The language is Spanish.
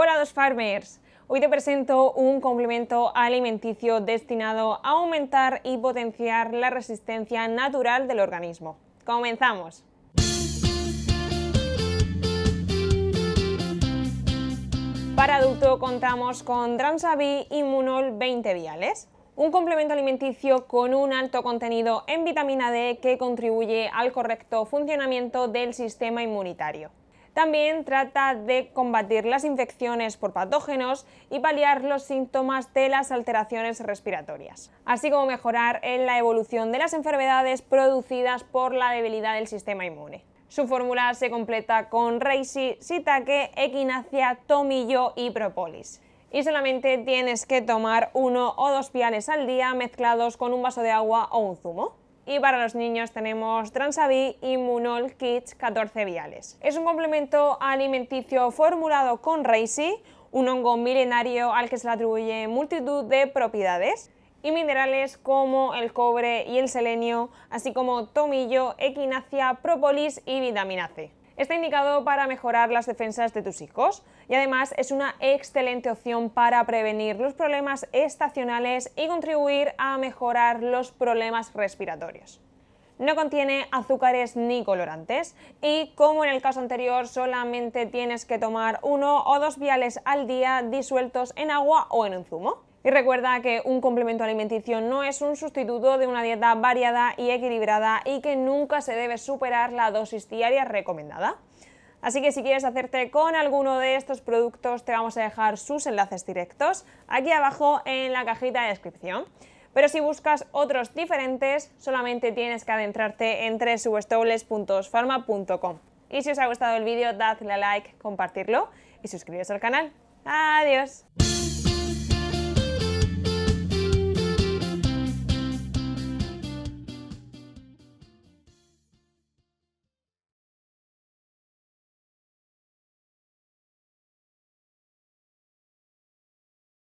Hola dos farmers. Hoy te presento un complemento alimenticio destinado a aumentar y potenciar la resistencia natural del organismo. Comenzamos. Para adulto contamos con Dransavi Immunol 20 viales, un complemento alimenticio con un alto contenido en vitamina D que contribuye al correcto funcionamiento del sistema inmunitario. También trata de combatir las infecciones por patógenos y paliar los síntomas de las alteraciones respiratorias, así como mejorar en la evolución de las enfermedades producidas por la debilidad del sistema inmune. Su fórmula se completa con reishi, Sitaque, equinacia, tomillo y propolis. Y solamente tienes que tomar uno o dos piales al día mezclados con un vaso de agua o un zumo y para los niños tenemos Transavi y Munol Kids 14 viales. Es un complemento alimenticio formulado con Reishi, un hongo milenario al que se le atribuye multitud de propiedades y minerales como el cobre y el selenio, así como tomillo, equinacia, propolis y vitamina C. Está indicado para mejorar las defensas de tus hijos y además es una excelente opción para prevenir los problemas estacionales y contribuir a mejorar los problemas respiratorios. No contiene azúcares ni colorantes y como en el caso anterior solamente tienes que tomar uno o dos viales al día disueltos en agua o en un zumo. Y recuerda que un complemento alimenticio no es un sustituto de una dieta variada y equilibrada y que nunca se debe superar la dosis diaria recomendada. Así que si quieres hacerte con alguno de estos productos, te vamos a dejar sus enlaces directos aquí abajo en la cajita de descripción. Pero si buscas otros diferentes, solamente tienes que adentrarte en www.farma.com. Y si os ha gustado el vídeo, dadle like, compartirlo y suscribiros al canal. ¡Adiós!